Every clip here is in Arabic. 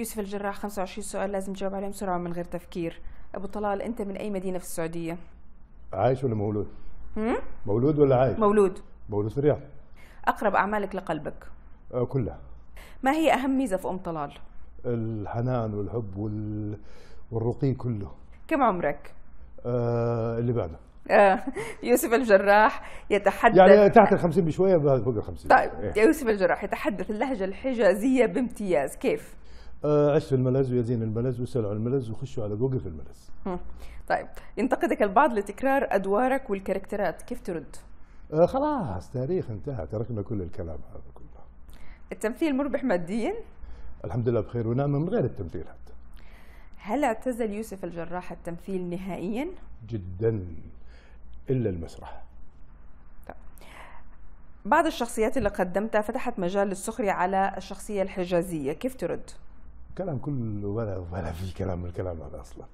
يوسف الجراح 25 سؤال لازم تجاوب عليهم بسرعه من غير تفكير ابو طلال انت من اي مدينه في السعوديه عايش ولا مولود هم؟ مولود ولا عايش مولود مولود في الرياض اقرب اعمالك لقلبك أه كلها ما هي اهم ميزه في ام طلال الحنان والحب وال... والرقي كله كم عمرك آه اللي بعده آه يوسف الجراح يتحدث يعني تحت ال 50 بشويه فوق ال 50 طيب يوسف الجراح يتحدث اللهجه الحجازيه بامتياز كيف؟ آه، عش في الملز ويزين الملز وسلعوا الملز وخشوا على جوجل في الملز طيب ينتقدك البعض لتكرار ادوارك والكاركترات كيف ترد آه خلاص تاريخ انتهى تركنا كل الكلام هذا كله التمثيل مربح ماديا الحمد لله بخير ونعمه من غير التمثيل حتى هل اعتزل يوسف الجراح التمثيل نهائيا جدا الا المسرح طيب. بعض الشخصيات اللي قدمتها فتحت مجال للسخرية على الشخصية الحجازية كيف ترد؟ الكلام كله ولا ولا في كلام من الكلام هذا اصلا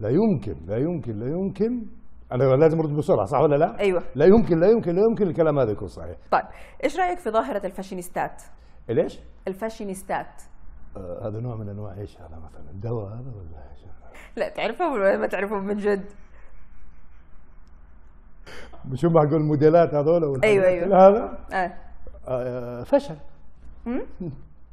لا يمكن لا يمكن لا يمكن انا لازم ارد بسرعه صح ولا لا؟ ايوه لا يمكن لا يمكن لا يمكن الكلام هذا يكون صحيح طيب ايش رايك في ظاهره الفاشينيستات؟ ليش؟ الفاشينيستات آه هذا نوع من انواع ايش هذا مثلا؟ دواء هذا ولا ايش؟ لا تعرفهم ولا ما تعرفهم من جد؟ شو معقول الموديلات هذول ولا ايوه ايوه هذا؟ آه. آه فشل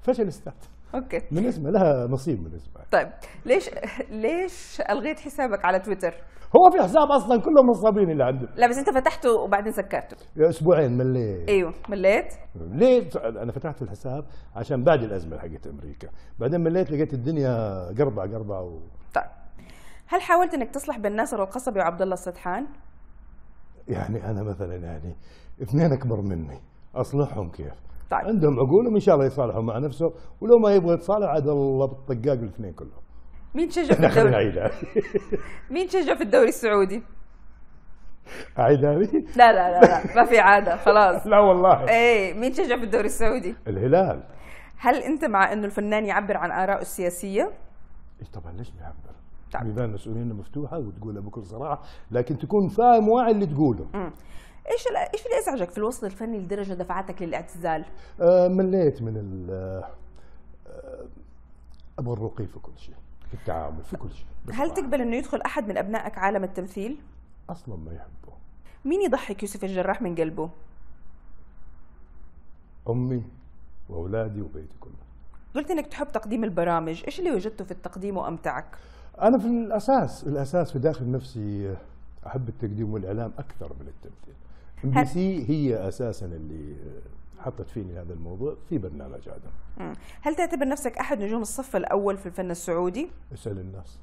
فشل استاذ اوكي من اسمها لها نصيب من اسمها طيب ليش ليش الغيت حسابك على تويتر؟ هو في حساب اصلا كلهم نصابين اللي عنده لا بس انت فتحته وبعدين سكرته اسبوعين مليت ايوه مليت؟ ليه؟ انا فتحت الحساب عشان بعد الازمه حقت امريكا، بعدين مليت لقيت الدنيا قربع قربع و... طيب هل حاولت انك تصلح بين ناصر القصبي وعبد الله السدحان؟ يعني انا مثلا يعني اثنين اكبر مني اصلحهم كيف؟ طيب. عندهم عقولهم ان شاء الله يتصالحوا مع نفسهم ولو ما يبغى يتصالح عاد الله بالطقاق الاثنين كلهم مين شجع في الدوري مين شجع في الدوري السعودي؟ عيداني؟ لا لا لا لا ما في عاده خلاص لا والله ايه مين شجع في الدوري السعودي؟ الهلال هل انت مع انه الفنان يعبر عن ارائه السياسيه؟ ايه طبعا ليش ما يعبر؟ طيب. ميزان مفتوحه وتقولها بكل صراحه لكن تكون فاهم واعي اللي تقوله ايش ايش اللي ازعجك في الوصل الفني لدرجه دفعتك للاعتزال؟ آه مليت من ال آه، ابو الرقي في كل شيء في التعامل في كل شيء هل تقبل انه يدخل احد من ابنائك عالم التمثيل؟ اصلا ما يحبه مين يضحك يوسف الجراح من قلبه؟ امي واولادي وبيتي كله قلت انك تحب تقديم البرامج، ايش اللي وجدته في التقديم وامتعك؟ انا في الاساس الاساس في داخل نفسي آه، احب التقديم والاعلام اكثر من التمثيل ام بي سي هي اساسا اللي حطت فيني هذا الموضوع في برنامج عدن هل تعتبر نفسك احد نجوم الصف الاول في الفن السعودي اسال الناس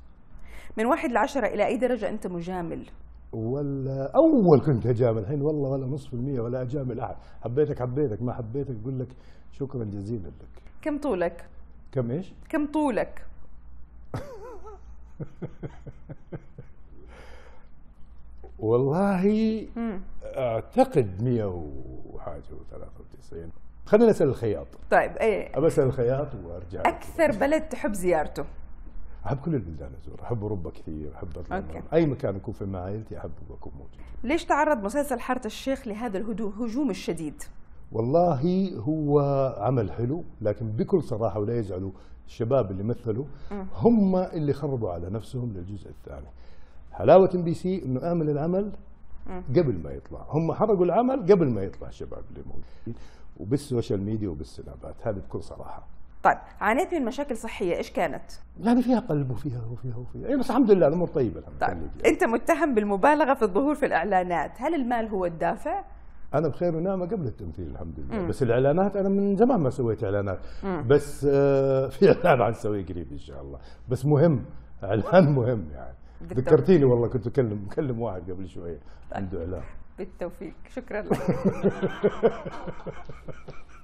من واحد لعشرة الى اي درجه انت مجامل ولا اول كنت اجامل الحين والله ولا نصف المية ولا اجامل احد حبيتك حبيتك ما حبيتك اقول لك شكرا جزيلا لك كم طولك كم ايش كم طولك والله مم. اعتقد 100 وحاجه و93 خلينا نسال الخياط طيب ايه ابى اسال الخياط وارجع اكثر لك. بلد تحب زيارته؟ احب كل البلدان ازور، احب اوروبا كثير، احب أوكي. اي مكان اكون فيه مع عائلتي احب اكون موجود. ليش تعرض مسلسل حاره الشيخ لهذا الهجوم الشديد؟ والله هو عمل حلو لكن بكل صراحه ولا يزعلوا الشباب اللي مثلوا هم اللي خربوا على نفسهم للجزء الثاني. حلاوه ام بي سي انه اعمل العمل قبل ما يطلع هم حرقوا العمل قبل ما يطلع الشباب اللي موجودين وبالسوشيال ميديا وبالسنابات هذه بكل صراحه طيب عانيت من مشاكل صحيه ايش كانت يعني فيها قلب وفيها وفيها وفيها بس الحمد لله الامور طيبه الحمد طيب. لله انت متهم بالمبالغه في الظهور في الاعلانات هل المال هو الدافع انا بخير ونعمه قبل التمثيل الحمد لله مم. بس الاعلانات انا من زمان ما سويت اعلانات مم. بس آه في اعلان حنسويه قريب ان شاء الله بس مهم اعلان مهم يعني ذكرتيني والله كنت اكلم مكلم واحد قبل شويه طيب. عنده اعلام بالتوفيق شكرا لك